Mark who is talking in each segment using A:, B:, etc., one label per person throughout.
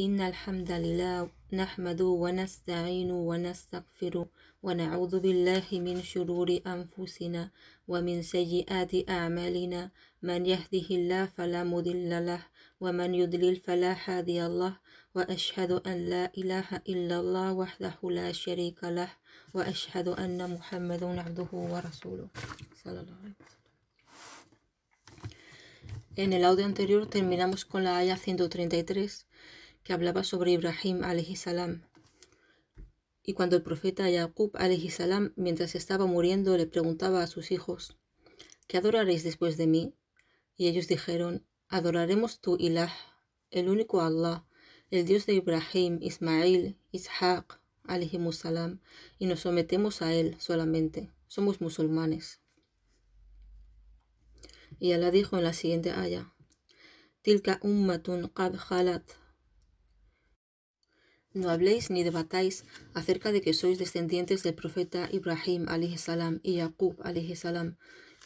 A: إن الحمد لله نحمد ونستعين ونستغفر ونعوذ بالله من شرور أنفسنا ومن سيئات أعمالنا من يهده الله فلا مضل له ومن يضلل فلا هادي له وأشهد أن لا إله إلا الله وحده لا شريك له وأشهد أن محمد عبده ورسوله صلى الله عليه وسلم En el audio anterior terminamos con la Haya 133 que hablaba sobre Ibrahim salam. Y cuando el profeta Yaqub salam, mientras estaba muriendo, le preguntaba a sus hijos, ¿qué adoraréis después de mí? Y ellos dijeron, adoraremos tu ilah, el único Allah, el Dios de Ibrahim, Ismael, Ishaq, salam, y nos sometemos a él solamente. Somos musulmanes. Y Allah dijo en la siguiente aya, Tilka ummatun no habléis ni debatáis acerca de que sois descendientes del profeta Ibrahim salam y Yaqub salam,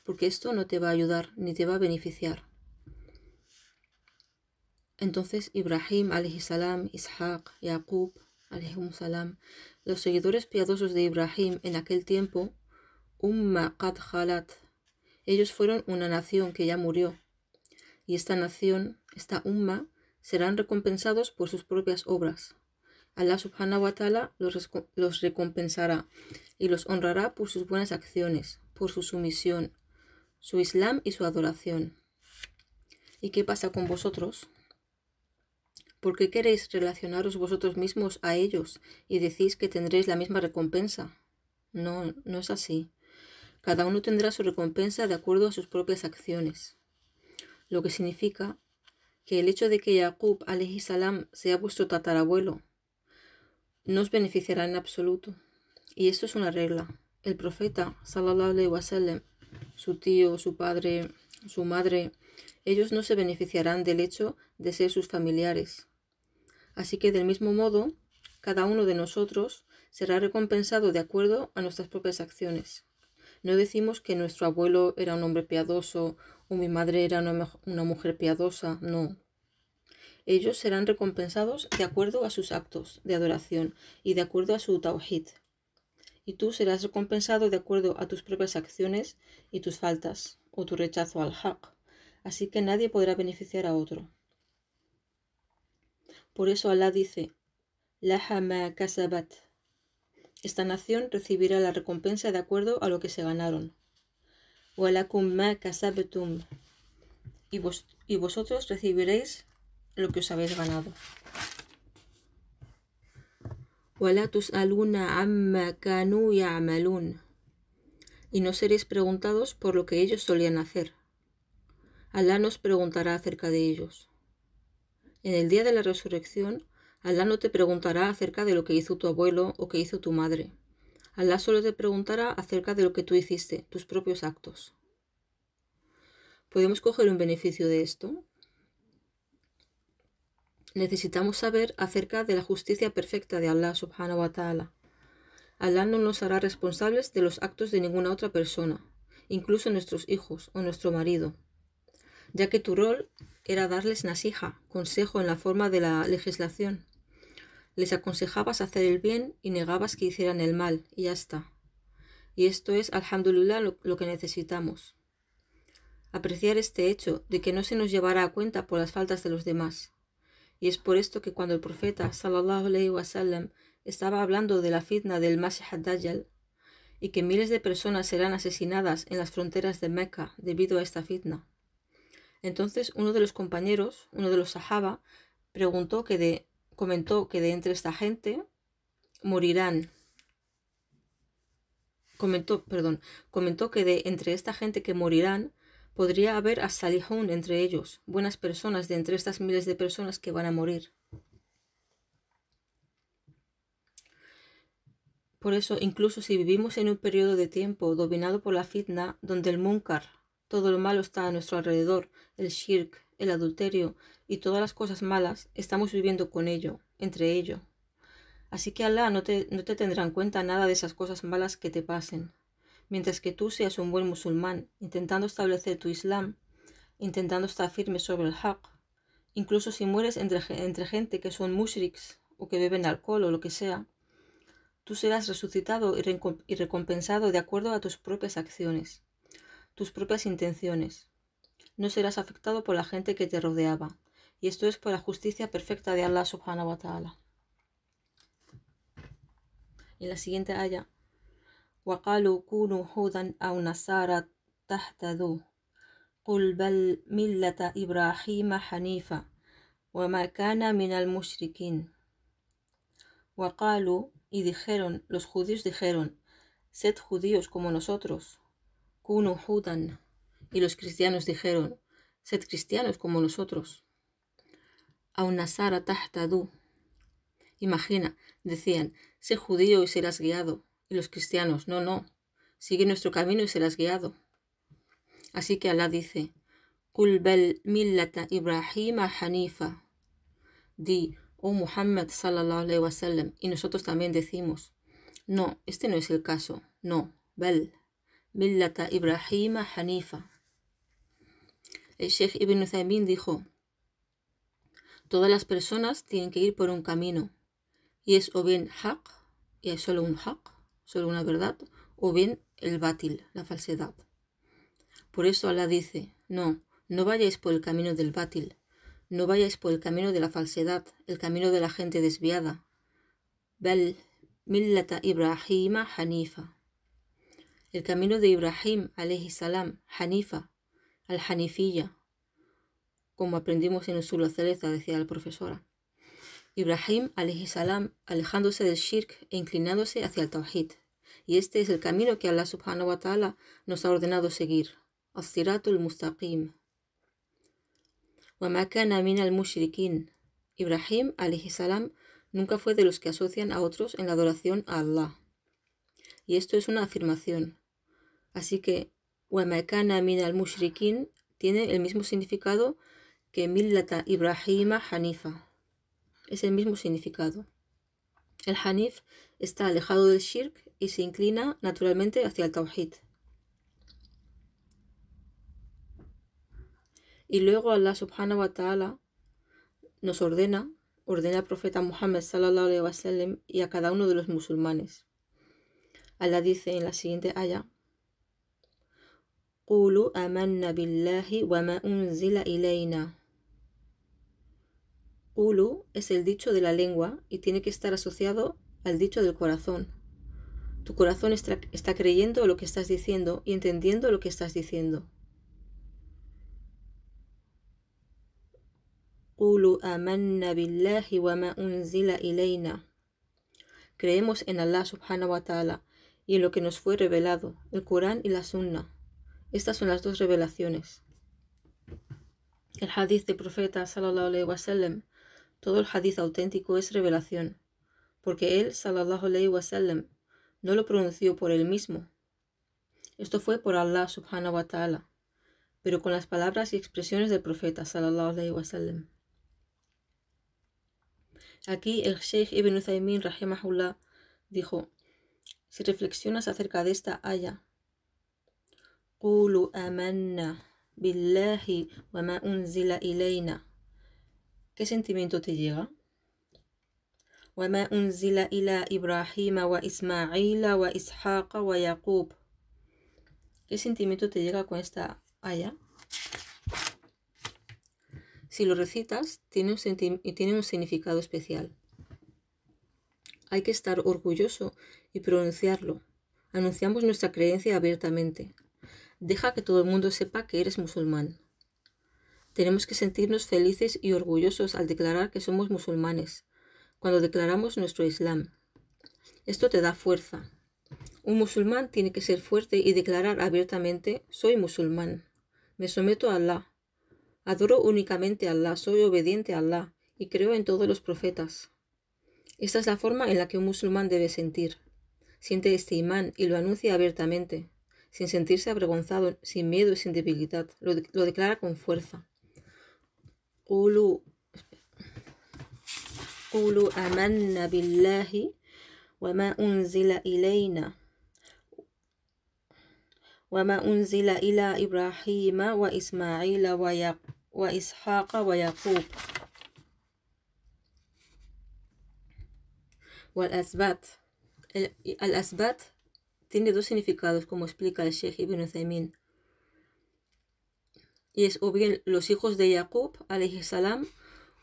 A: porque esto no te va a ayudar ni te va a beneficiar. Entonces Ibrahim salam, Ishaq, Yaqub los seguidores piadosos de Ibrahim en aquel tiempo, Umma Qad ellos fueron una nación que ya murió, y esta nación, esta Umma, serán recompensados por sus propias obras. Allah subhanahu wa ta'ala los, recompensará y los honrará por sus buenas acciones, por su sumisión, su Islam y su adoración. ¿Y qué pasa con vosotros? ¿Por qué queréis relacionaros vosotros mismos a ellos y decís que tendréis la misma recompensa? No, no es así. Cada uno tendrá su recompensa de acuerdo a sus propias acciones. Lo que significa que el hecho de que Yaqub salam sea vuestro tatarabuelo nos beneficiará en absoluto. Y esto es una regla. El profeta, sallallahu alaihi su tío, su padre, su madre, ellos no se beneficiarán del hecho de ser sus familiares. Así que del mismo modo, cada uno de nosotros será recompensado de acuerdo a nuestras propias acciones. No decimos que nuestro abuelo era un hombre piadoso o mi madre era una mujer piadosa, no ellos serán recompensados de acuerdo a sus actos de adoración y de acuerdo a su tawhid. Y tú serás recompensado de acuerdo a tus propias acciones y tus faltas o tu rechazo al haq. Así que nadie podrá beneficiar a otro. Por eso Alá dice, Esta nación recibirá la recompensa de acuerdo a lo que se ganaron. Y, y vosotros recibiréis lo que os habéis ganado. Y no seréis preguntados por lo que ellos solían hacer. Alá nos preguntará acerca de ellos. En el día de la resurrección, Alá no te preguntará acerca de lo que hizo tu abuelo o que hizo tu madre. Alá solo te preguntará acerca de lo que tú hiciste, tus propios actos. ¿Podemos coger un beneficio de esto? necesitamos saber acerca de la justicia perfecta de Allah subhanahu wa ta'ala. Allah no nos hará responsables de los actos de ninguna otra persona, incluso nuestros hijos o nuestro marido, ya que tu rol era darles nasija, consejo en la forma de la legislación. Les aconsejabas hacer el bien y negabas que hicieran el mal, y ya está. Y esto es, alhamdulillah, lo, lo que necesitamos. Apreciar este hecho de que no se nos llevará a cuenta por las faltas de los demás y es por esto que cuando el profeta sallallahu estaba hablando de la fitna del Masih ad-Dajjal y que miles de personas serán asesinadas en las fronteras de Mecca debido a esta fitna. Entonces uno de los compañeros, uno de los sahaba, preguntó que de, comentó que de entre esta gente morirán perdón, comentó que de entre esta gente que morirán Podría haber a Salihun entre ellos, buenas personas de entre estas miles de personas que van a morir. Por eso, incluso si vivimos en un periodo de tiempo dominado por la fitna, donde el munkar, todo lo malo está a nuestro alrededor, el shirk, el adulterio y todas las cosas malas, estamos viviendo con ello, entre ello. Así que Allah no te, no te tendrá en cuenta nada de esas cosas malas que te pasen mientras que tú seas un buen musulmán, intentando establecer tu Islam, intentando estar firme sobre el haq, incluso si mueres entre, gente que son musriks o que beben alcohol o lo que sea, tú serás resucitado y recompensado de acuerdo a tus propias acciones, tus propias intenciones. No serás afectado por la gente que te rodeaba, y esto es por la justicia perfecta de Allah subhanahu wa ta'ala. En la siguiente haya Wakalu كونوا هودا أو نصارى تهتدوا قل بل ملة إبراهيم حنيفة وما كان من y dijeron los judíos dijeron sed judíos como nosotros kunu hudan y los cristianos dijeron sed cristianos como nosotros Aunasara nasara tahtadu imagina decían sé judío y serás guiado y los cristianos, no, no, sigue nuestro camino y serás guiado. Así que Alá dice, Kul bel millata Ibrahima Hanifa. Di, o oh Muhammad sallallahu y nosotros también decimos, no, este no es el caso, no, bel millata Ibrahima Hanifa. El Sheikh Ibn Uthaymeen dijo, todas las personas tienen que ir por un camino, y es o bien haq, y es solo un haq, solo una verdad, o bien el bátil, la falsedad. Por eso Allah dice, no, no vayáis por el camino del bátil, no vayáis por el camino de la falsedad, el camino de la gente desviada. Bel millata Ibrahima Hanifa. El camino de Ibrahim alayhi salam, Hanifa, al Hanifilla, como aprendimos en su cereza, decía la profesora. Ibrahim salam alejándose del shirk e inclinándose hacia el tawhid. Y este es el camino que Allah subhanahu wa ta'ala nos ha ordenado seguir. al siratul mustaqim. min al Ibrahim salam nunca fue de los que asocian a otros en la adoración a Allah. Y esto es una afirmación. Así que وما min al-mushrikin tiene el mismo significado que Millata Ibrahima Hanifa es el mismo significado. El Hanif está alejado del Shirk y se inclina naturalmente hacia el Tawhid. Y luego Allah subhanahu wa ta'ala nos ordena, ordena al profeta Muhammad sallallahu wa sallam y a cada uno de los musulmanes. Allah dice en la siguiente ayah: قولوا آمنا بالله وما أنزل إلينا Ulu es el dicho de la lengua y tiene que estar asociado al dicho del corazón. Tu corazón está creyendo lo que estás diciendo y entendiendo lo que estás diciendo. Ulu amanna billahi wa unzila ilayna. Creemos en Allah subhanahu wa ta'ala y en lo que nos fue revelado, el Corán y la Sunna. Estas son las dos revelaciones. El hadith del profeta sallallahu wa sallam. Todo el hadith auténtico es revelación, porque él, sallallahu alaihi wasallam, no lo pronunció por él mismo. Esto fue por Allah subhanahu wa ta'ala, pero con las palabras y expresiones del profeta, sallallahu alayhi wasallam. Aquí el Sheikh Ibn Uthaymin rahimahullah dijo, si reflexionas acerca de esta haya, قولوا ¿Qué sentimiento te llega? ¿Qué sentimiento te llega con esta aya? Si lo recitas, tiene tiene un significado especial. Hay que estar orgulloso y pronunciarlo. Anunciamos nuestra creencia abiertamente. Deja que todo el mundo sepa que eres musulmán. Tenemos que sentirnos felices y orgullosos al declarar que somos musulmanes, cuando declaramos nuestro Islam. Esto te da fuerza. Un musulmán tiene que ser fuerte y declarar abiertamente, soy musulmán, me someto a Allah, adoro únicamente a Allah, soy obediente a Allah y creo en todos los profetas. Esta es la forma en la que un musulmán debe sentir. Siente este imán y lo anuncia abiertamente, sin sentirse avergonzado, sin miedo y sin debilidad. Lo, lo declara con fuerza. قولوا قولوا آمنا بالله وما أنزل إلينا وما أنزل إلى إبراهيم وإسماعيل وإسحاق ويعقوب والأسبات الأسبات tiene dos significados como explica el Sheikh Ibn Uthaymeen y es o bien los hijos de Jacob, salam,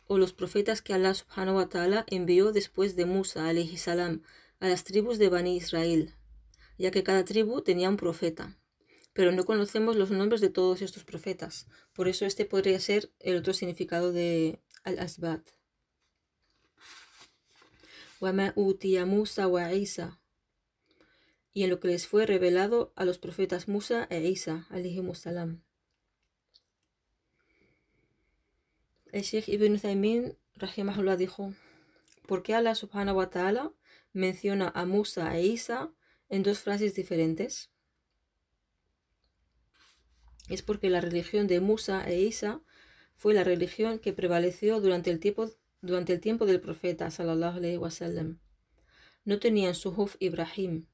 A: o los profetas que Allah subhanahu wa ta'ala envió después de Musa, salam, a las tribus de Bani Israel, ya que cada tribu tenía un profeta. Pero no conocemos los nombres de todos estos profetas, por eso este podría ser el otro significado de Al-Asbat. Y en lo que les fue revelado a los profetas Musa e Isa, salam. El Sheikh Ibn Uthaymin, dijo: ¿Por qué Allah subhanahu wa ta'ala menciona a Musa e Isa en dos frases diferentes? Es porque la religión de Musa e Isa fue la religión que prevaleció durante el tiempo, durante el tiempo del profeta, No tenían suhuf Ibrahim.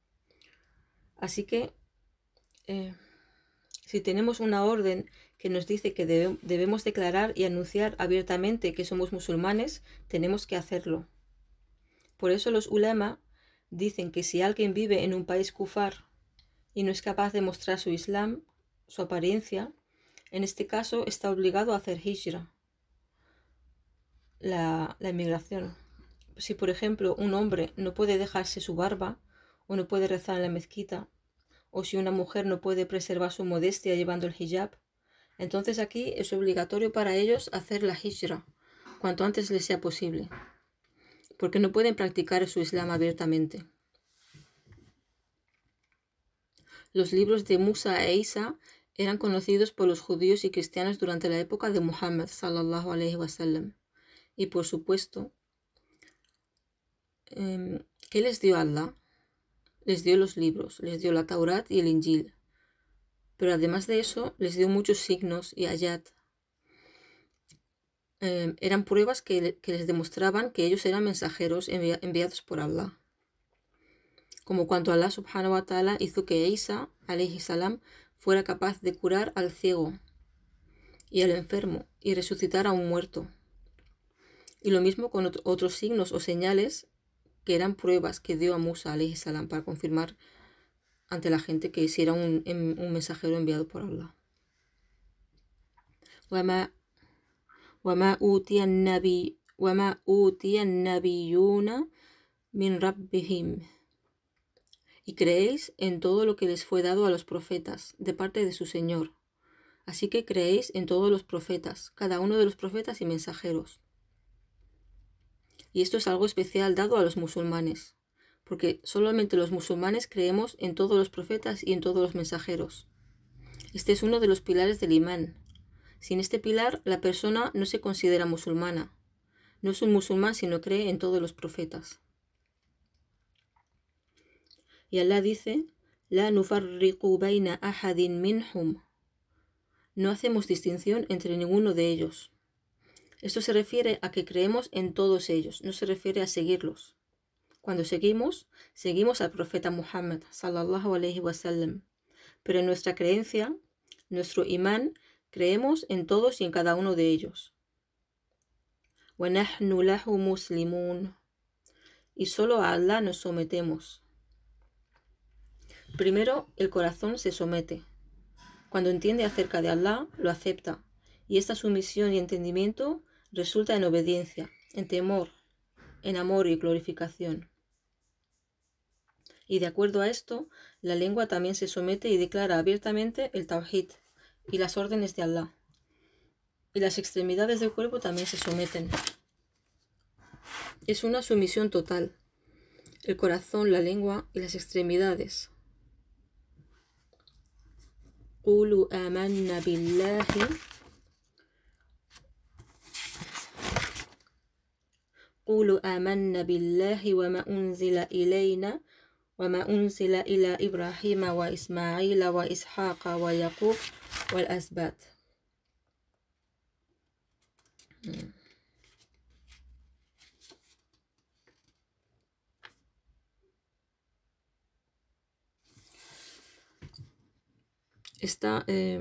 A: Así que, eh, si tenemos una orden que nos dice que debemos declarar y anunciar abiertamente que somos musulmanes, tenemos que hacerlo. Por eso los ulema dicen que si alguien vive en un país kufar y no es capaz de mostrar su islam, su apariencia, en este caso está obligado a hacer hijra, la, la inmigración. Si por ejemplo un hombre no puede dejarse su barba o no puede rezar en la mezquita, o si una mujer no puede preservar su modestia llevando el hijab, entonces aquí es obligatorio para ellos hacer la hijra, cuanto antes les sea posible, porque no pueden practicar su islam abiertamente. Los libros de Musa e Isa eran conocidos por los judíos y cristianos durante la época de Muhammad sallallahu alaihi sallam. Y por supuesto, em, ¿qué les dio Allah? Les dio los libros, les dio la Taurat y el Injil. Pero además de eso, les dio muchos signos y ayat. Em, eran pruebas que, les demostraban que ellos eran mensajeros enviados por Allah. Como cuando Allah subhanahu wa ta'ala hizo que Isa, alayhi salam, fuera capaz de curar al ciego y al enfermo y resucitar a un muerto. Y lo mismo con otros signos o señales que eran pruebas que dio a Musa salam para confirmar ante la gente que si era em, un, mensajero enviado por Allah. y creéis en todo lo que les fue dado a los profetas de parte de su Señor. Así que creéis en todos los profetas, cada uno de los profetas y mensajeros. Y esto es algo especial dado a los musulmanes porque solamente los musulmanes creemos en todos los profetas y en todos los mensajeros. Este es uno de los pilares del imán. Sin este pilar, la persona no se considera musulmana. No es un musulmán si no cree en todos los profetas. Y Allah dice, La nufarriqu baina ahadin minhum. No hacemos distinción entre ninguno de ellos. Esto se refiere a que creemos en todos ellos, no se refiere a seguirlos. Cuando seguimos, seguimos al profeta Muhammad sallallahu alaihi sallam. Pero en nuestra creencia, nuestro imán, creemos en todos y en cada uno de ellos. Y solo a Allah nos sometemos. Primero, el corazón se somete. Cuando entiende acerca de Allah, lo acepta, y esta sumisión y entendimiento resulta en obediencia, en temor, en amor y glorificación. Y de acuerdo a esto, la lengua también se somete y declara abiertamente el Tawhid y las órdenes de Allah. Y las extremidades del cuerpo también se someten. Es una sumisión total. El corazón, la lengua y las extremidades. قولوا آمنا بالله وما أنزل إلينا وما أنزل إلى إبراهيم وإسماعيل وإسحاق ويعقوب والأسباط Esta, eh,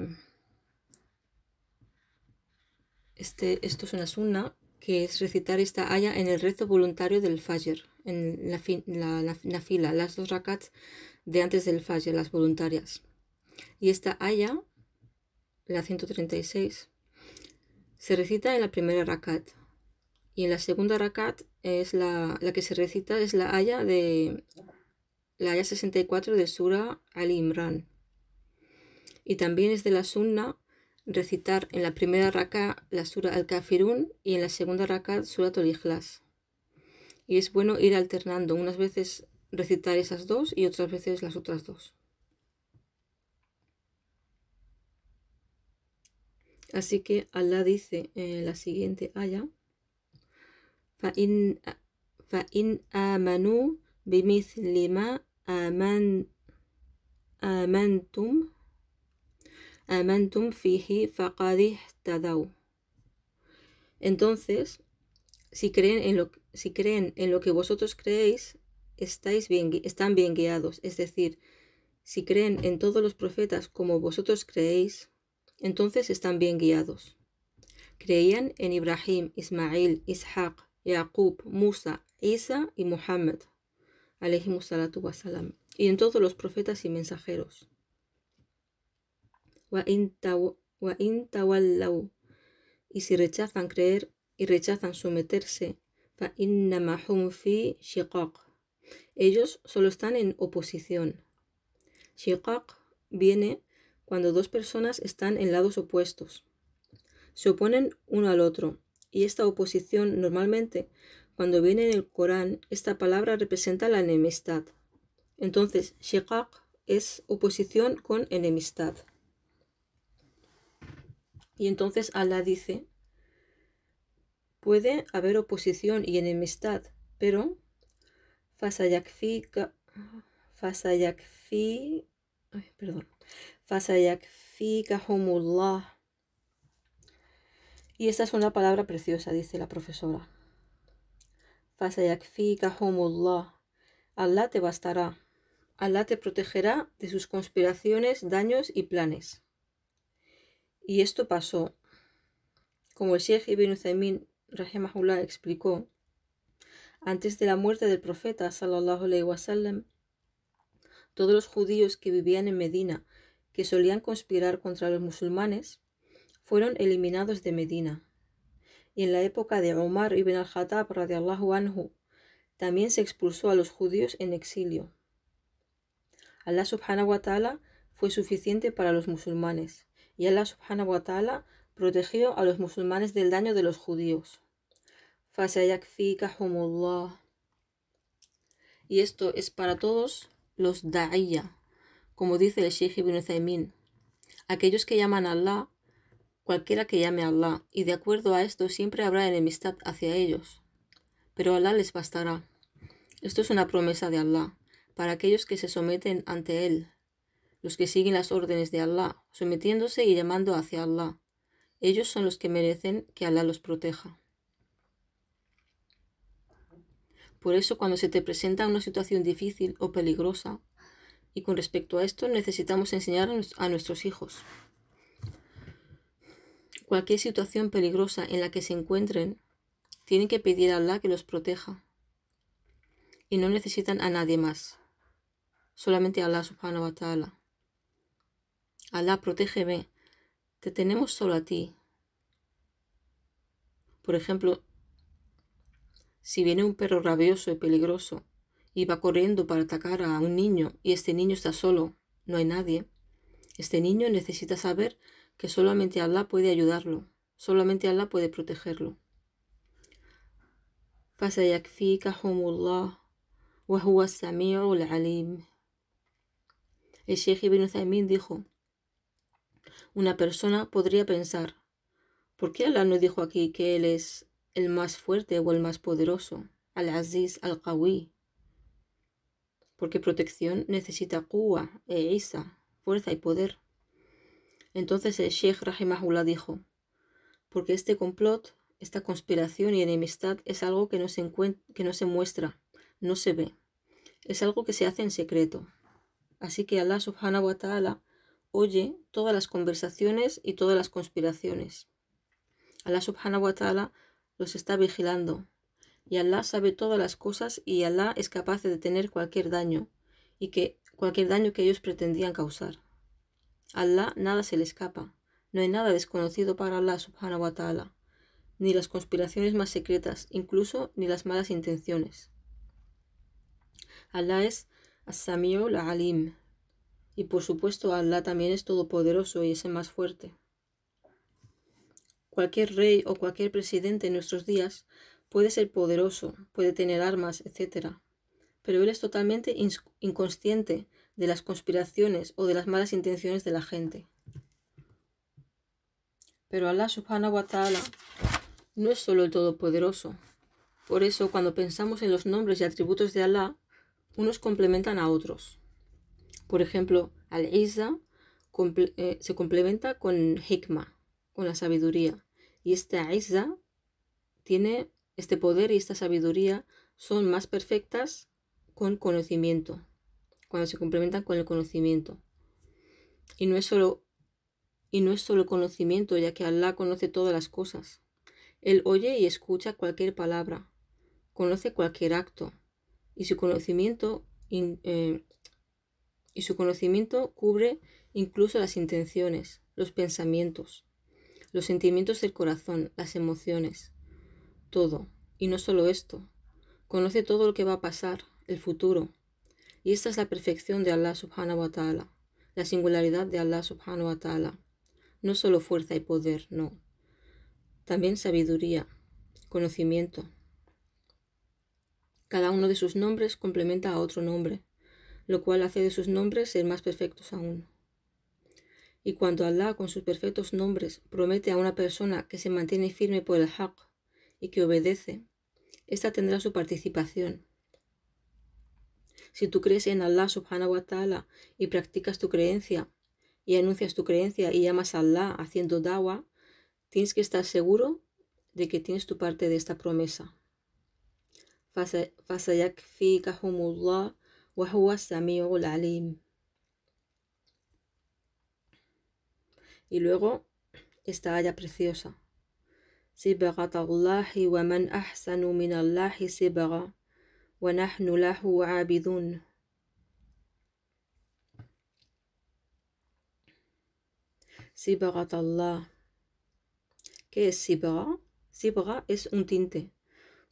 A: este, esto es una sunna que es recitar esta haya en el rezo voluntario del Fajr, en la, la, fila, las dos rakats de antes del Fajr, las voluntarias. Y esta haya, la 136, se recita en la primera rakat. Y en la segunda rakat es la, que se recita, es la haya de la haya 64 de Sura al Imran. Y también es de la sunna recitar en la primera raka la sura al-Kafirun y en la segunda raka sura al Y es bueno ir alternando, unas veces recitar esas dos y otras veces las otras dos. Así que Allah dice en la siguiente aya: fain lima entonces, si creen, en lo, si creen en lo que vosotros creéis, estáis bien, están bien guiados. Es decir, si creen en todos los profetas como vosotros creéis, entonces están bien guiados. Creían en Ibrahim, Ismail, Ishaq, Yaqub, Musa, Isa y Muhammad, y en todos los profetas y mensajeros y si rechazan creer y rechazan someterse, ellos solo están en oposición. Shiqaq viene cuando dos personas están en lados opuestos. Se oponen uno al otro, y esta oposición normalmente, cuando viene en el Corán, esta palabra representa la enemistad. Entonces, shiqaq es oposición con enemistad. Y entonces Alá dice, puede haber oposición y enemistad, pero fasayakfika, fasayakfi, Y esta es una palabra preciosa, dice la profesora. Fasayakfikahumullah. Allah te bastará. Allah te protegerá de sus conspiraciones, daños y planes. Y esto pasó. Como el Sheikh Ibn Uthaymin Rahimahullah explicó, antes de la muerte del profeta sallallahu alaihi todos los judíos que vivían en Medina, que solían conspirar contra los musulmanes, fueron eliminados de Medina. Y en la época de Omar ibn al-Khattab radiallahu anhu, también se expulsó a los judíos en exilio. Allah subhanahu wa ta'ala fue suficiente para los musulmanes y Allah subhanahu wa ta'ala protegió a los musulmanes del daño de los judíos. Y esto es para todos los da'iyya, como dice el Sheikh Ibn zaymin Aquellos que llaman a Allah, cualquiera que llame a Allah, y de acuerdo a esto siempre habrá enemistad hacia ellos. Pero Allah les bastará. Esto es una promesa de Allah, para aquellos que se someten ante Él, los que siguen las órdenes de Allah, sometiéndose y llamando hacia Allah. Ellos son los que merecen que Allah los proteja. Por eso, cuando se te presenta una situación difícil o peligrosa, y con respecto a esto necesitamos enseñar a nuestros hijos. Cualquier situación peligrosa en la que se encuentren, tienen que pedir a Allah que los proteja. Y no necesitan a nadie más. Solamente a Allah subhanahu wa ta'ala. Alá, protégeme. Te tenemos solo a ti. Por ejemplo, si viene un perro rabioso y peligroso y va corriendo para atacar a un niño y este niño está solo, no hay nadie, este niño necesita saber que solamente Allah puede ayudarlo, solamente Allah puede protegerlo. El Sheikh Ibn Uthaymin dijo, una persona podría pensar, ¿por qué Alá no dijo aquí que Él es el más fuerte o el más poderoso? Al-Aziz al-Qawi. Porque protección necesita Qua e Isa, fuerza y poder. Entonces el Sheikh Rahimahullah dijo, porque este complot, esta conspiración y enemistad es algo que no se, que no se muestra, no se ve. Es algo que se hace en secreto. Así que Allah subhanahu wa ta'ala oye todas las conversaciones y todas las conspiraciones. Allah subhanahu wa ta'ala los está vigilando. Y Allah sabe todas las cosas y Allah es capaz de detener cualquier daño y que cualquier daño que ellos pretendían causar. Allah nada se le escapa. No hay nada desconocido para Allah subhanahu wa ta'ala, ni las conspiraciones más secretas, incluso ni las malas intenciones. Allah es As-Sami'ul Alim, y por supuesto, Allah también es todopoderoso y es el más fuerte. Cualquier rey o cualquier presidente en nuestros días puede ser poderoso, puede tener armas, etc. Pero él es totalmente inconsciente de las conspiraciones o de las malas intenciones de la gente. Pero Allah subhanahu wa ta'ala no es solo el todopoderoso. Por eso, cuando pensamos en los nombres y atributos de Allah, unos complementan a otros. Por ejemplo, al izzah eh, se complementa con Hikma, con la sabiduría. Y esta izzah tiene este poder y esta sabiduría son más perfectas con conocimiento, cuando se complementan con el conocimiento. Y no es solo, y no es conocimiento, ya que Allah conoce todas las cosas. Él oye y escucha cualquier palabra, conoce cualquier acto, y su conocimiento eh, y su conocimiento cubre incluso las intenciones, los pensamientos, los sentimientos del corazón, las emociones, todo. Y no solo esto, conoce todo lo que va a pasar, el futuro. Y esta es la perfección de Allah subhanahu wa ta'ala, la singularidad de Allah subhanahu wa ta'ala. No solo fuerza y poder, no. También sabiduría, conocimiento. Cada uno de sus nombres complementa a otro nombre, lo cual hace de sus nombres ser más perfectos aún. Y cuando Allah con sus perfectos nombres promete a una persona que se mantiene firme por el haq y que obedece, esta tendrá su participación. Si tú crees en Allah subhanahu wa ta'ala y practicas tu creencia y anuncias tu creencia y llamas a Allah haciendo dawa, tienes que estar seguro de que tienes tu parte de esta promesa. fi kahumullah y luego esta haya preciosa. Si begat wa man y Waman al Minalahi, si bega, Wanahnu lahu abidun. Si ta Allah. ¿Qué es si bega? es un tinte,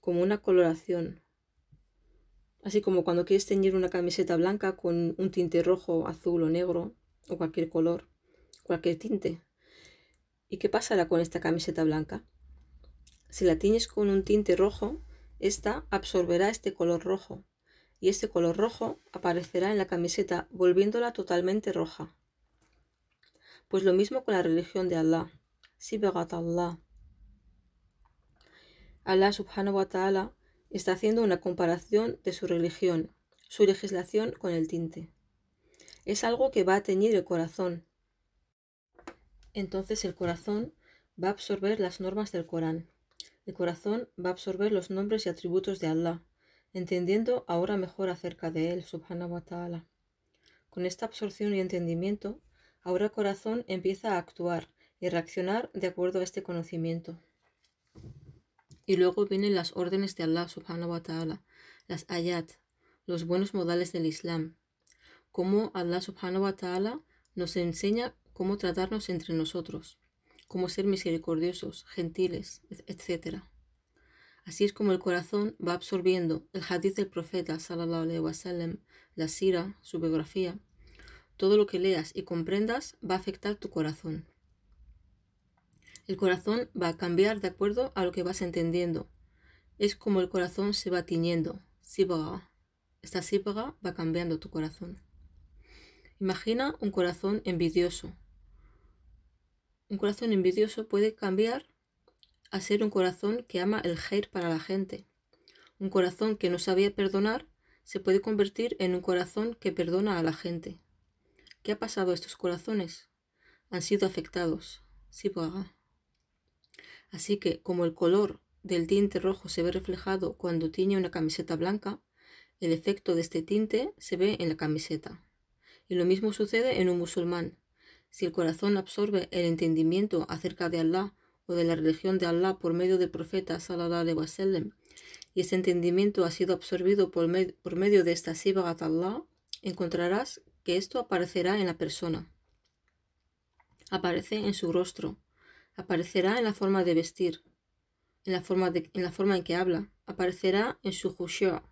A: como una coloración así como cuando quieres teñir una camiseta blanca con un tinte rojo, azul o negro, o cualquier color, cualquier tinte. ¿Y qué pasará con esta camiseta blanca? Si la tiñes con un tinte rojo, esta absorberá este color rojo, y este color rojo aparecerá en la camiseta volviéndola totalmente roja. Pues lo mismo con la religión de Allah, Sibagat Allah. Allah subhanahu wa ta'ala está haciendo una comparación de su religión, su legislación con el tinte. Es algo que va a teñir el corazón. Entonces el corazón va a absorber las normas del Corán. El corazón va a absorber los nombres y atributos de Allah, entendiendo ahora mejor acerca de él, subhanahu wa ta'ala. Con esta absorción y entendimiento, ahora el corazón empieza a actuar y reaccionar de acuerdo a este conocimiento. Y luego vienen las órdenes de Allah subhanahu wa ta'ala, las ayat, los buenos modales del Islam, cómo Allah subhanahu wa ta'ala nos enseña cómo tratarnos entre nosotros, cómo ser misericordiosos, gentiles, etc. Así es como el corazón va absorbiendo el hadith del profeta la sira, su biografía. Todo lo que leas y comprendas va a afectar tu corazón. El corazón va a cambiar de acuerdo a lo que vas entendiendo. Es como el corazón se va tiñendo, síbaga. Esta síbaga va cambiando tu corazón. Imagina un corazón envidioso. Un corazón envidioso puede cambiar a ser un corazón que ama el hate para la gente. Un corazón que no sabía perdonar se puede convertir en un corazón que perdona a la gente. ¿Qué ha pasado a estos corazones? Han sido afectados. Sí, Así que como el color del tinte rojo se ve reflejado cuando tiñe una camiseta blanca, el efecto de este tinte se ve en la camiseta. Y lo mismo sucede en un musulmán. Si el corazón absorbe el entendimiento acerca de Allah o de la religión de Allah por medio del profeta sallallahu alaihi wasallam, y ese entendimiento ha sido absorbido por, medio de esta sibagat Allah, encontrarás que esto aparecerá en la persona. Aparece en su rostro, aparecerá en la forma de vestir, en la forma, en, la forma en que habla, aparecerá en su jushua,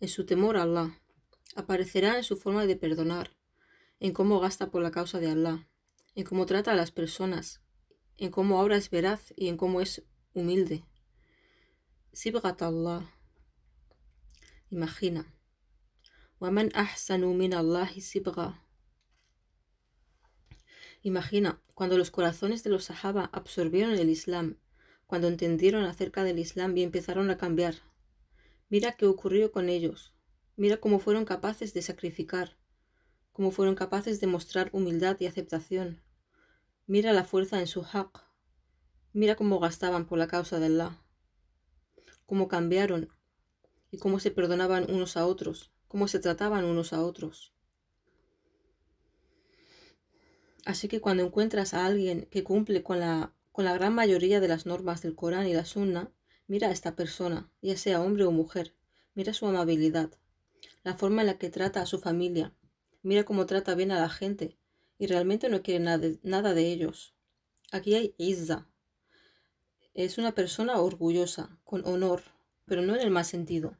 A: en su temor a Allah, aparecerá en su forma de perdonar, en cómo gasta por la causa de Allah, en cómo trata a las personas, en cómo ahora es veraz y en cómo es humilde. Sibgat Allah. Imagina. Imagina, cuando los corazones de los Sahaba absorbieron el Islam, cuando entendieron acerca del Islam y empezaron a cambiar. Mira qué ocurrió con ellos. Mira cómo fueron capaces de sacrificar, cómo fueron capaces de mostrar humildad y aceptación. Mira la fuerza en su haq. Mira cómo gastaban por la causa de Allah. Cómo cambiaron y cómo se perdonaban unos a otros, cómo se trataban unos a otros. Así que cuando encuentras a alguien que cumple con la, con la gran mayoría de las normas del Corán y la Sunna, mira a esta persona, ya sea hombre o mujer, mira su amabilidad, la forma en la que trata a su familia, mira cómo trata bien a la gente, y realmente no quiere nada de, nada de ellos. Aquí hay Izza. Es una persona orgullosa, con honor, pero no en el mal sentido,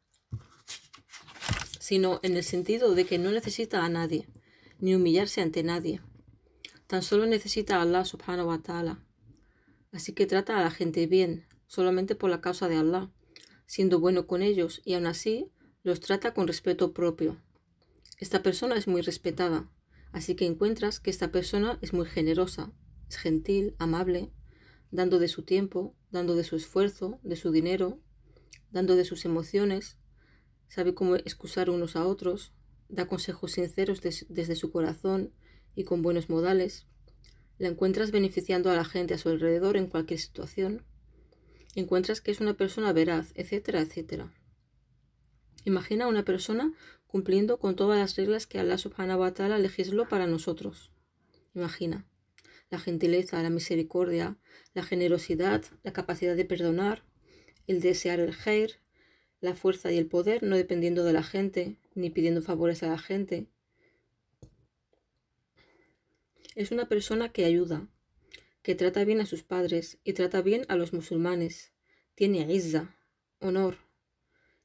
A: sino en el sentido de que no necesita a nadie, ni humillarse ante nadie. Tan solo necesita a Allah subhanahu wa ta'ala. Así que trata a la gente bien, solamente por la causa de Allah, siendo bueno con ellos y aún así los trata con respeto propio. Esta persona es muy respetada, así que encuentras que esta persona es muy generosa, es gentil, amable, dando de su tiempo, dando de su esfuerzo, de su dinero, dando de sus emociones, sabe cómo excusar unos a otros, da consejos sinceros desde su corazón, y con buenos modales, la encuentras beneficiando a la gente a su alrededor en cualquier situación, encuentras que es una persona veraz, etcétera, etcétera. Imagina una persona cumpliendo con todas las reglas que Allah subhanahu wa ta'ala legisló para nosotros. Imagina la gentileza, la misericordia, la generosidad, la capacidad de perdonar, el desear el jair, la fuerza y el poder, no dependiendo de la gente, ni pidiendo favores a la gente, es una persona que ayuda, que trata bien a sus padres y trata bien a los musulmanes. Tiene guisa, honor.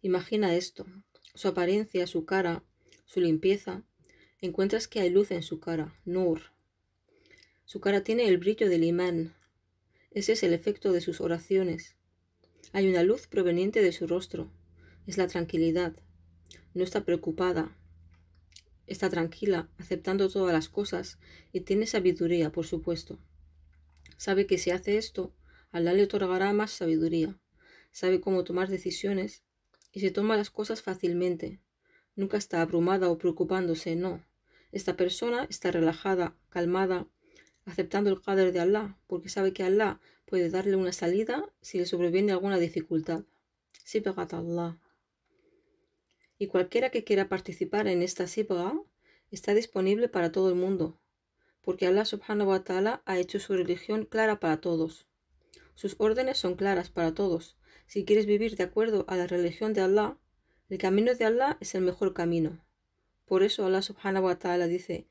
A: Imagina esto, su apariencia, su cara, su limpieza. Encuentras que hay luz en su cara, nur. Su cara tiene el brillo del imán. Ese es el efecto de sus oraciones. Hay una luz proveniente de su rostro. Es la tranquilidad. No está preocupada, está tranquila, aceptando todas las cosas, y tiene sabiduría, por supuesto. Sabe que si hace esto, Alá le otorgará más sabiduría, sabe cómo tomar decisiones, y se toma las cosas fácilmente. Nunca está abrumada o preocupándose, no. Esta persona está relajada, calmada, aceptando el Qadr de Allah, porque sabe que Allah puede darle una salida si le sobreviene alguna dificultad. Sí, Allah y cualquiera que quiera participar en esta Sibra está disponible para todo el mundo, porque Allah subhanahu wa ta'ala ha hecho su religión clara para todos. Sus órdenes son claras para todos. Si quieres vivir de acuerdo a la religión de Allah, el camino de Allah es el mejor camino. Por eso Allah subhanahu wa ta'ala dice,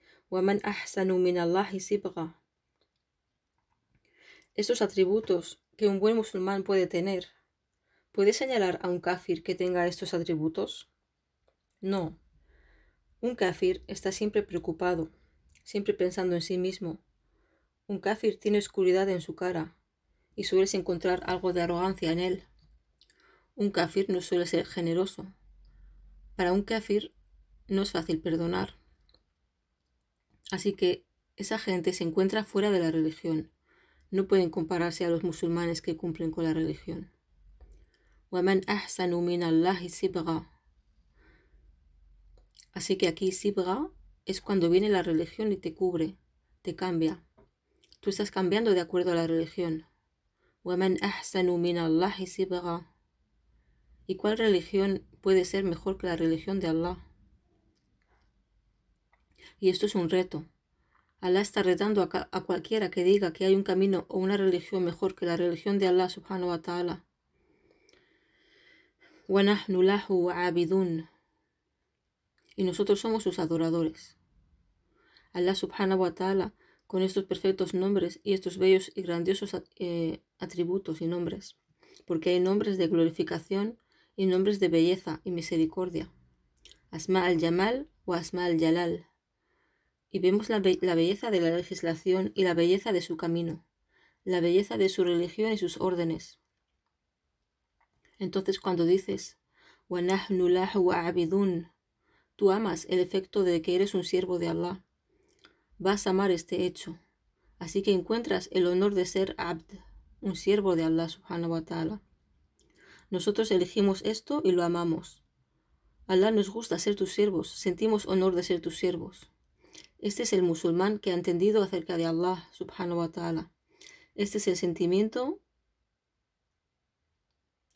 A: Estos atributos que un buen musulmán puede tener, ¿puede señalar a un kafir que tenga estos atributos? No. Un kafir está siempre preocupado, siempre pensando en sí mismo. Un kafir tiene oscuridad en su cara y sueles encontrar algo de arrogancia en él. Un kafir no suele ser generoso. Para un kafir no es fácil perdonar. Así que esa gente se encuentra fuera de la religión. No pueden compararse a los musulmanes que cumplen con la religión. Así que aquí Sibra es cuando viene la religión y te cubre, te cambia. Tú estás cambiando de acuerdo a la religión. ¿Y cuál religión puede ser mejor que la religión de Allah? Y esto es un reto. Allah está retando a, cualquiera que diga que hay un camino o una religión mejor que la religión de Allah subhanahu wa ta'ala y nosotros somos sus adoradores. Allah subhanahu wa ta'ala, con estos perfectos nombres y estos bellos y grandiosos eh, atributos y nombres, porque hay nombres de glorificación y nombres de belleza y misericordia. Asma al-Yamal o Asma al yalal Y vemos la, belleza de la legislación y la belleza de su camino, la belleza de su religión y sus órdenes. Entonces cuando dices, وَنَحْنُ wa Tú amas el efecto de que eres un siervo de Allah. Vas a amar este hecho. Así que encuentras el honor de ser abd, un siervo de Allah subhanahu wa ta'ala. Nosotros elegimos esto y lo amamos. Allah nos gusta ser tus siervos, sentimos honor de ser tus siervos. Este es el musulmán que ha entendido acerca de Allah subhanahu wa ta'ala. Este es el sentimiento.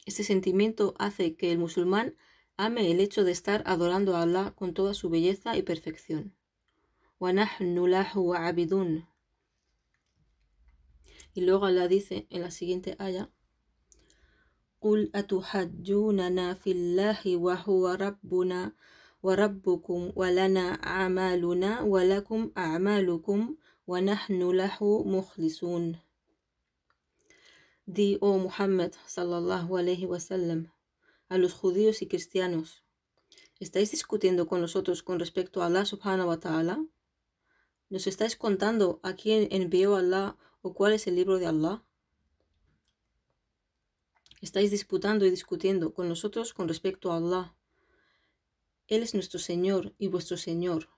A: Este sentimiento hace que el musulmán Ame el hecho de estar adorando Allah con toda su belleza y perfección wa abidun. Y luego Allah dice en la siguiente ayah Ul atuhajuna na fillahi wahu warabbuna warabbukum walana amaluna walakum wa lukum wanahnulahu muhlisun Di O Muhammad Sallallahu Alaihi a los judíos y cristianos. ¿Estáis discutiendo con nosotros con respecto a Allah subhanahu wa ta'ala? ¿Nos estáis contando a quién envió Allah o cuál es el libro de Allah? Estáis disputando y discutiendo con nosotros con respecto a Allah. Él es nuestro Señor y vuestro Señor.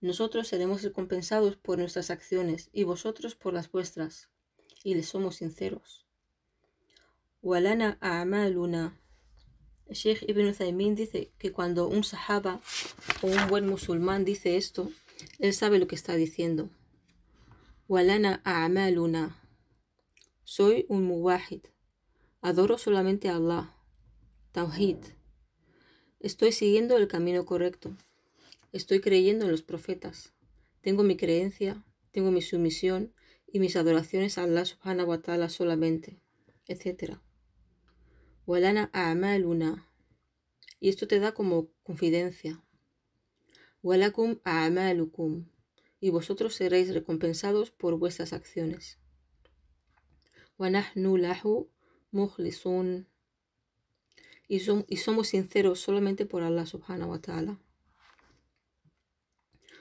A: Nosotros seremos recompensados por nuestras acciones y vosotros por las vuestras y le somos sinceros. Walana a'maluna. El Sheikh Ibn Zaymin dice que cuando un sahaba o un buen musulmán dice esto, él sabe lo que está diciendo. Walana a'maluna. Soy un muwahid. Adoro solamente a Allah. Tawhid. Estoy siguiendo el camino correcto. Estoy creyendo en los profetas. Tengo mi creencia, tengo mi sumisión y mis adoraciones a Allah subhanahu wa ta'ala solamente, etc. Walana Y esto te da como confidencia. Walakum Y vosotros seréis recompensados por vuestras acciones. lahu Y, y somos sinceros solamente por Allah subhanahu wa ta'ala.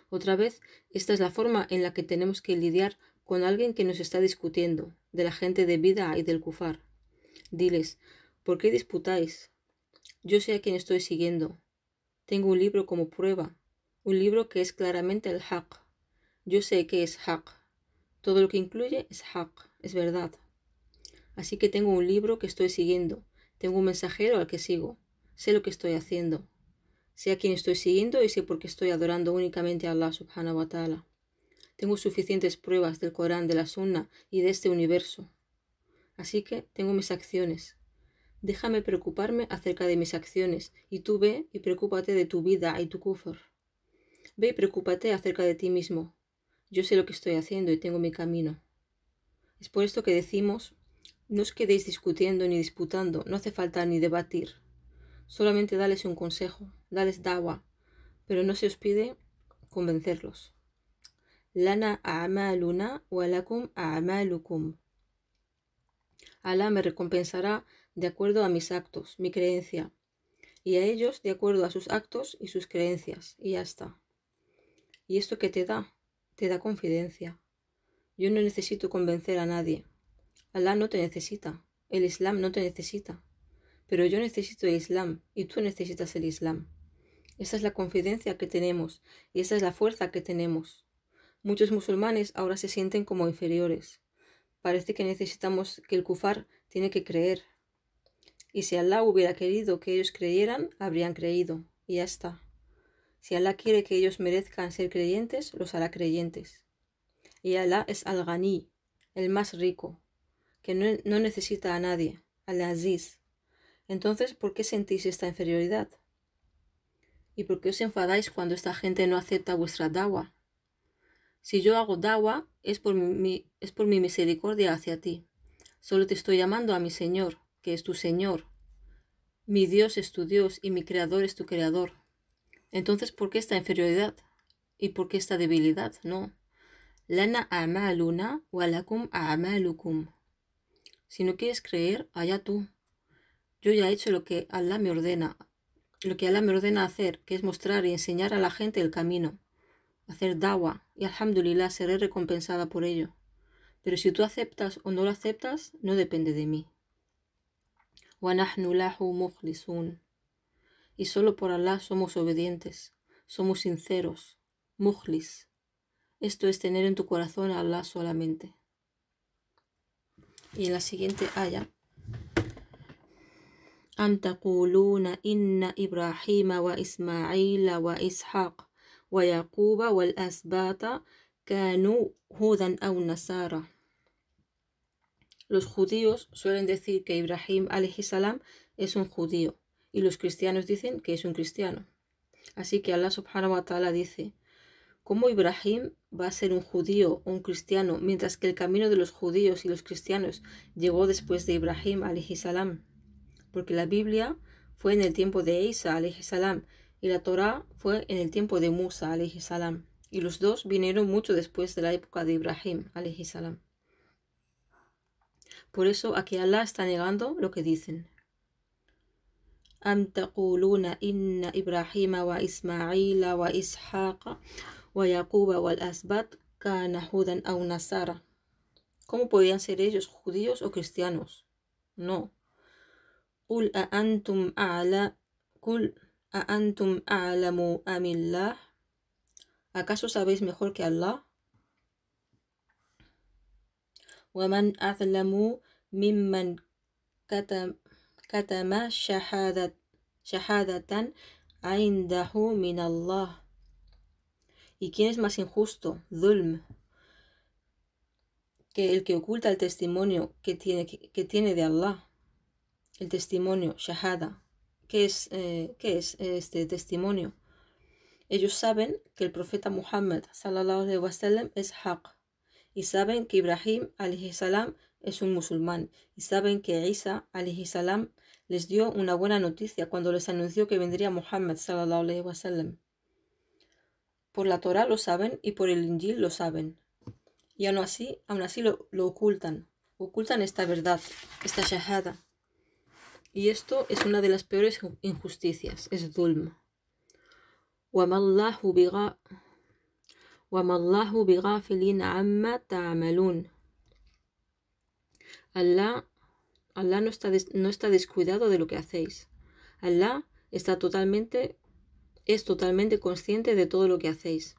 A: Otra vez, esta es la forma en la que tenemos que lidiar con alguien que nos está discutiendo, de la gente de vida y del Kufar. Diles, ¿por qué disputáis? Yo sé a quién estoy siguiendo. Tengo un libro como prueba, un libro que es claramente el Haq. Yo sé que es Haq. Todo lo que incluye es Haq, es verdad. Así que tengo un libro que estoy siguiendo, tengo un mensajero al que sigo, sé lo que estoy haciendo, sé a quién estoy siguiendo y sé por qué estoy adorando únicamente a Allah subhanahu wa ta'ala. Tengo suficientes pruebas del Corán, de la Sunna y de este universo. Así que tengo mis acciones. Déjame preocuparme acerca de mis acciones, y tú ve y preocúpate de tu vida y tu kufr. Ve y preocúpate acerca de ti mismo. Yo sé lo que estoy haciendo y tengo mi camino. Es por esto que decimos, no os quedéis discutiendo ni disputando, no hace falta ni debatir. Solamente dales un consejo, dales dawa, pero no se os pide convencerlos lana a'maluna lacum ama amalucum. Alá me recompensará de acuerdo a mis actos, mi creencia, y a ellos de acuerdo a sus actos y sus creencias, y ya está. ¿Y esto que te da? Te da confidencia. Yo no necesito convencer a nadie. Alá no te necesita. El Islam no te necesita. Pero yo necesito el Islam y tú necesitas el Islam. Esa es la confidencia que tenemos y esa es la fuerza que tenemos. Muchos musulmanes ahora se sienten como inferiores. Parece que necesitamos que el kufar tiene que creer. Y si Allah hubiera querido que ellos creyeran, habrían creído. Y ya está. Si Allah quiere que ellos merezcan ser creyentes, los hará creyentes. Y Allah es Al-Ghani, el más rico, que no, necesita a nadie, Al-Aziz. Entonces, ¿por qué sentís esta inferioridad? ¿Y por qué os enfadáis cuando esta gente no acepta vuestra dawa? Si yo hago dawa, es por mi, es por mi misericordia hacia ti. Solo te estoy llamando a mi Señor, que es tu Señor. Mi Dios es tu Dios y mi Creador es tu Creador. Entonces, ¿por qué esta inferioridad? ¿Y por qué esta debilidad? No. Lana amaluna walakum amalukum. Si no quieres creer, allá tú. Yo ya he hecho lo que Allah me ordena, lo que Allah me ordena hacer, que es mostrar y enseñar a la gente el camino, hacer dawa, y alhamdulillah seré recompensada por ello. Pero si tú aceptas o no lo aceptas, no depende de mí. Y solo por Allah somos obedientes, somos sinceros, muhlis. Esto es tener en tu corazón a Allah solamente. Y en la siguiente haya. inna Ibrahim wa Isma'il wa ishaq. Los judíos suelen decir que Ibrahim salam es un judío y los cristianos dicen que es un cristiano. Así que Allah subhanahu wa ta'ala dice, ¿cómo Ibrahim va a ser un judío o un cristiano mientras que el camino de los judíos y los cristianos llegó después de Ibrahim salam? Porque la Biblia fue en el tiempo de Isa salam y la Torá fue en el tiempo de Musa, salam, y los dos vinieron mucho después de la época de Ibrahim, salam. Por eso aquí Allah está negando lo que dicen. wa wa إبراهيم وإسماعيل وإسحاق Asbat والأسباط كان هودا أو نصارى ¿Cómo podían ser ellos judíos o cristianos? No. UL أأنتم أعلى KUL ¿A antum a'lamu amillah? ¿Acaso sabéis mejor que Allah? Waman أظلم mimman كتم, katama shahadat shahadatan عنده min ¿Y quién es más injusto, Dulm, que el que oculta el testimonio que tiene, que tiene de Allah? El testimonio, Shahada, qué es, eh, es este testimonio. Ellos saben que el profeta Muhammad es haq y saben que Ibrahim salam es un musulmán y saben que Isa salam les dio una buena noticia cuando les anunció que vendría Muhammad Por la Torah lo saben y por el Injil lo saben. Y aún así, aún así lo, lo ocultan. Ocultan esta verdad, esta shahada. Y esto es una de las peores injusticias, es dulm. Allah, Allah no, está no está descuidado de lo que hacéis. Allah está totalmente, es totalmente consciente de todo lo que hacéis.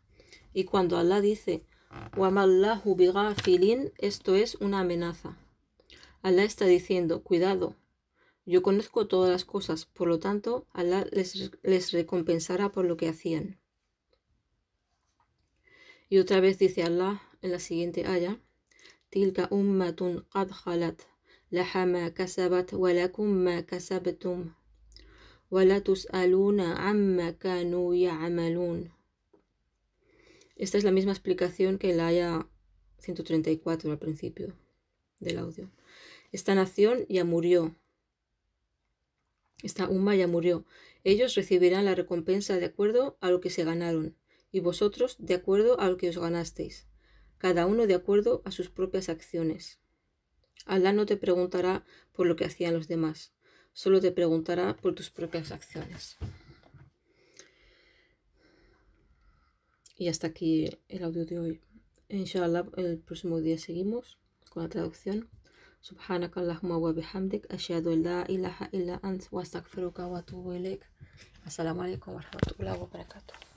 A: Y cuando Allah dice, Wamallahu filin, esto es una amenaza. Allah está diciendo, cuidado, yo conozco todas las cosas, por lo tanto, Alá les, recompensará por lo que hacían. Y otra vez dice Allah en la siguiente haya, Tilka ummatun wa ma wa la amma Esta es la misma explicación que la haya 134 al principio del audio. Esta nación ya murió, esta Uma ya murió. Ellos recibirán la recompensa de acuerdo a lo que se ganaron, y vosotros de acuerdo a lo que os ganasteis, cada uno de acuerdo a sus propias acciones. Alá no te preguntará por lo que hacían los demás, solo te preguntará por tus propias acciones. Y hasta aquí el audio de hoy. Inshallah, el próximo día seguimos con la traducción. سبحانك اللهم وبحمدك أشهد أن لا إله إلا أنت وأستغفرك وأتوب إليك السلام عليكم ورحمة الله وبركاته